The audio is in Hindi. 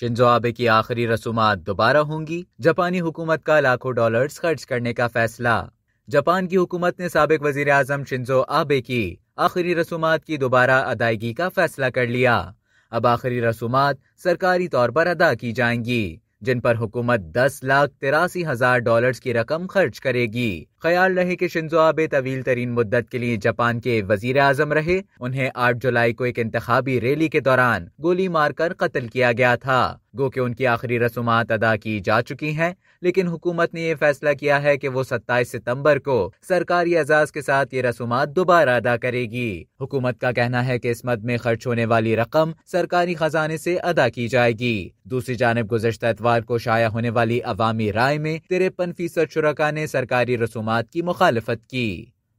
शिंजो आबे की आखिरी रसूमात दोबारा होंगी जापानी हुकूमत का लाखों डॉलर्स खर्च करने का फैसला जापान की हुकूमत ने सबक वजीर आजम शिंजो आबे की आखिरी रसूमात की दोबारा अदायगी का फैसला कर लिया अब आखिरी रसूमात सरकारी तौर पर अदा की जाएंगी जिन पर हुकूमत दस लाख तिरासी हजार डॉलर की रकम खर्च करेगी ख्याल रहे कि शिंजो आबे तवील तरीन मुद्दत के लिए जापान के वजीर आजम रहे उन्हें आठ जुलाई को एक इंतबी रैली के दौरान गोली मारकर कत्ल किया गया था गो कि उनकी आखिरी रसूमात अदा की जा चुकी हैं लेकिन हुकूमत ने यह फैसला किया है कि वो 27 सितंबर को सरकारी एजाज के साथ ये रसूमात दोबारा अदा करेगी हुकूमत का कहना है कि इस मद में खर्च होने वाली रकम सरकारी खजाने से अदा की जाएगी दूसरी जानब गुजशत एतवार को शाया होने वाली अवामी राय में तिरपन फीसद शुरा ने सरकारी रसूमात की मुखालफत की